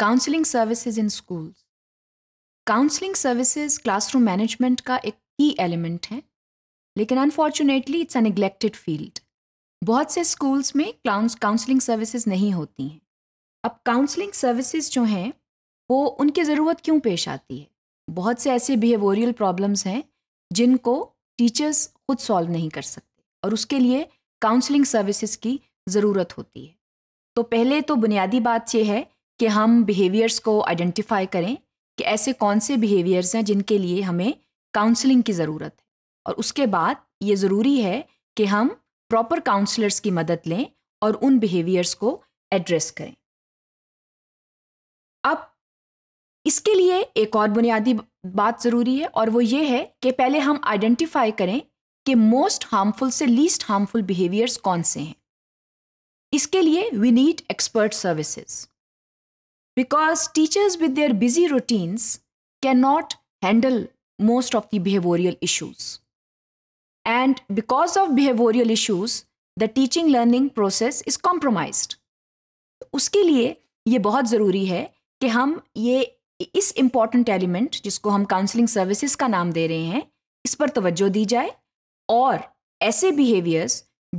Counselling services in schools counselling services classroom management का एक key element है लेकिन unfortunately it's a neglected field बहुत से स्कूल्स में काउंसलिंग सर्विसेज नहीं होती हैं अब काउंसलिंग सर्विसेज जो हैं वो उनकी ज़रूरत क्यों पेश आती है बहुत से ऐसे बिहेवोरियल प्रॉब्लम्स हैं जिनको टीचर्स खुद सॉल्व नहीं कर सकते और उसके लिए काउंसलिंग सर्विसेज की ज़रूरत होती है तो पहले तो बुनियादी बात यह है कि हम बिहेवियर्स को आइडेंटिफाई करें कि ऐसे कौन से बिहेवियर्स हैं जिनके लिए हमें काउंसलिंग की ज़रूरत है और उसके बाद ये ज़रूरी है कि हम प्रॉपर काउंसलर्स की मदद लें और उन बिहेवियर्स को एड्रेस करें अब इसके लिए एक और बुनियादी बात ज़रूरी है और वो ये है कि पहले हम आइडेंटिफाई करें कि मोस्ट हार्मफुल से लीस्ट हार्मफुल बिहेवियर्स कौन से हैं इसके लिए we need expert services because teachers with their busy routines cannot handle most of the behavioral issues. And because of behavioral issues, the teaching learning process is compromised. uske liye ye bahut zaruri hai ki hum ye is important element jisko hum counseling services ka naam de rahe hain is par तवज्जो di jaye और ऐसे behaviours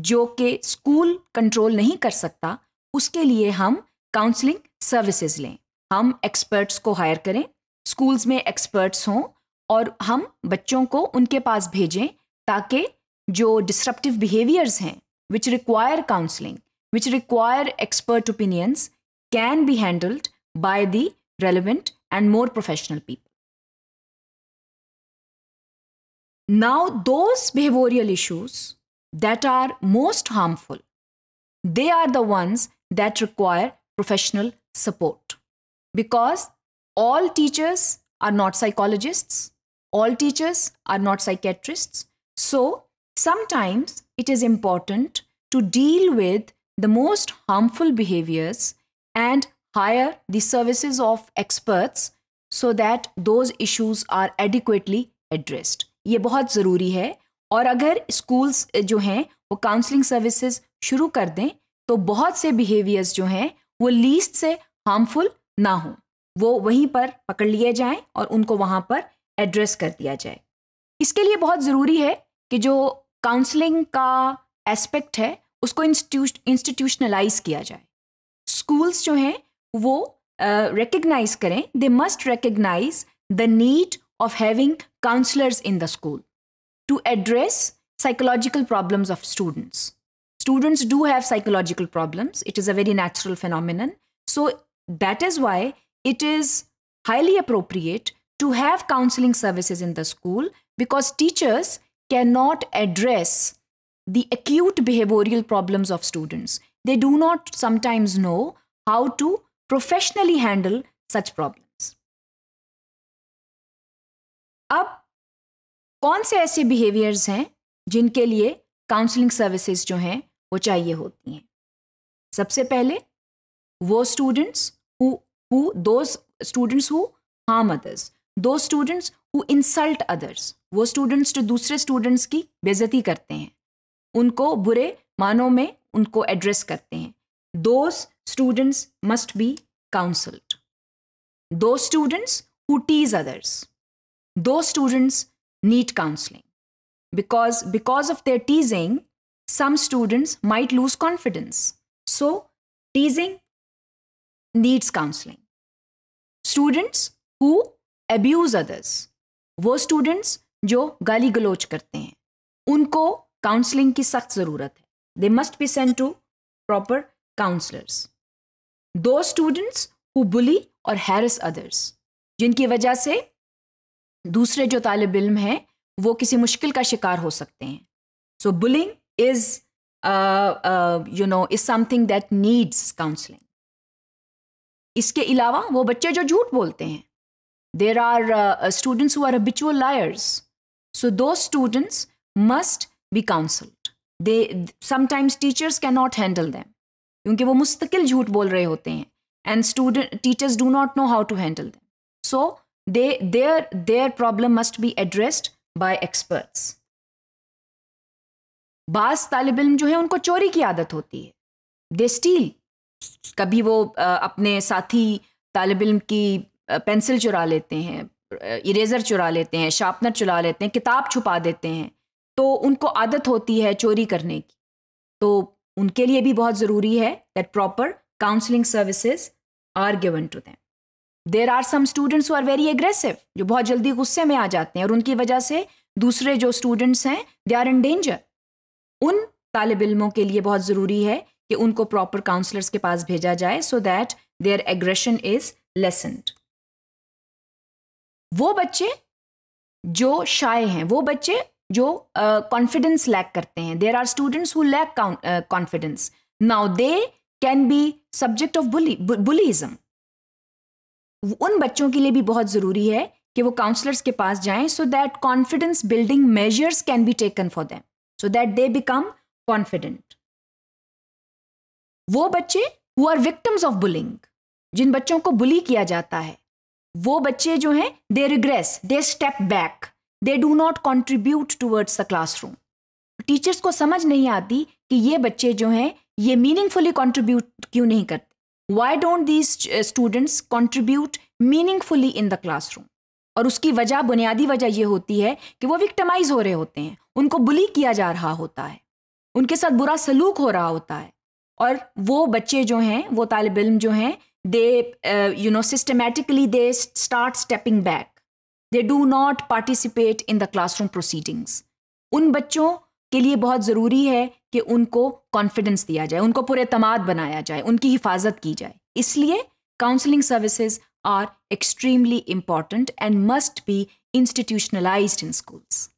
जो कि school control नहीं कर सकता उसके लिए हम काउंसलिंग सर्विसेज लें हम एक्सपर्ट्स को हायर करें स्कूल्स में एक्सपर्ट्स हों और हम बच्चों को उनके पास भेजें ताकि जो डिस्ट्रप्टिव बिहेवियर्स हैं which require counselling which require expert opinions can be handled by the relevant and more professional people now those behavioural issues that are most harmful they are the ones that require professional support. Because all teachers are not psychologists, all teachers are not psychiatrists. So sometimes it is important to deal with the most harmful behaviors and hire the services of experts so that those issues are adequately addressed. ye bahut zaruri hai aur agar schools jo hain wo counseling services shuru kar dein to bahut se behaviors jo hain वो least से harmful ना हो वो वहीं पर पकड़ लिए जाएं और उनको वहाँ पर एड्रेस कर दिया जाए इसके लिए बहुत ज़रूरी है कि जो काउंसलिंग का एस्पेक्ट है उसको इंस्टीट्यूशनलाइज किया जाए स्कूल्स जो हैं वो रिकग्नाइज करें they must recognise the need of having counsellors in the school to address psychological problems of students Students do have psychological problems. It is a very natural phenomenon. So that is why it is highly appropriate to have counseling services in the school because teachers cannot address the acute behavioral problems of students. They do not sometimes know how to professionally handle such problems. अब कौन से ऐसे behaviors हैं जिनके लिए counseling services जो हैं वो चाहिए होती हैं सबसे पहले वो students who those students who harm others those students who insult others वो स्टूडेंट्स जो दूसरे स्टूडेंट्स की बेजती करते हैं उनको बुरे मानों में उनको एड्रेस करते हैं those students must be counselled those students who tease others those students need counselling because because of their teasing some students might lose confidence. So, teasing needs counseling. Students who abuse others, वो students जो गाली गलोच करते हैं उनको counselling की सख्त ज़रूरत है they must be sent to proper counsellors those students who bully और हैरस अदर्स जिनकी वजह से दूसरे जो तालब इल्म हैं वो किसी मुश्किल का शिकार हो सकते हैं so bullying is uh, you know is something that needs counseling इसके अलावा वो बच्चे जो झूठ बोलते हैं there are uh, students who are habitual liars so those students must be counseled they sometimes teachers cannot handle them क्योंकि वो मुस्तकिल झूठ बोल रहे होते हैं and student teachers do not know how to handle them so they their their problem must be addressed by experts बास तालब इम जो है उनको चोरी की आदत होती है दे स्टील कभी वो अपने साथी तालब इम की पेंसिल चुरा लेते हैं इरेज़र चुरा लेते हैं शार्पनर चुरा लेते हैं किताब छुपा देते हैं तो उनको आदत होती है चोरी करने की तो उनके लिए भी बहुत ज़रूरी है that proper counselling services are given to them there are some students who are very aggressive जो बहुत जल्दी गुस्से में आ जाते हैं और उनकी वजह से दूसरे जो स्टूडेंट्स हैं दे आर इन डेंजर उन तालब इलमों के लिए बहुत ज़रूरी है कि उनको प्रॉपर काउंसलर्स के पास भेजा जाए so that their aggression is lessened वो बच्चे जो शाय हैं वो बच्चे जो कॉन्फिडेंस uh, लैक करते हैं there are students who lack confidence now they can be subject of bully bullyism उन बच्चों के लिए भी बहुत ज़रूरी है कि वो काउंसलर्स के पास जाएं so that confidence building measures can be taken for them so that they become confident वो बच्चे who are victims of bullying जिन बच्चों को बुली किया जाता है वो बच्चे जो हैं they regress they step back they do not contribute towards the classroom teachers को समझ नहीं आती कि ये बच्चे जो हैं ये मीनिंगफुली कॉन्ट्रीब्यूट क्यों नहीं करते why don't these students contribute meaningfully in the classroom और उसकी वजह बुनियादी वजह यह होती है कि वो विक्टमाइज हो रहे होते हैं उनको बुली किया जा रहा होता है उनके साथ बुरा सलूक हो रहा होता है और वो बच्चे जो हैं वो तालब इम जो हैं they you know systematically they start stepping back they do not participate in the classroom proceedings उन बच्चों के लिए बहुत ज़रूरी है कि उनको कॉन्फिडेंस दिया जाए उनको पूरे तमाद बनाया जाए उनकी हिफाजत की जाए इसलिए counselling services are extremely important and must be institutionalised in schools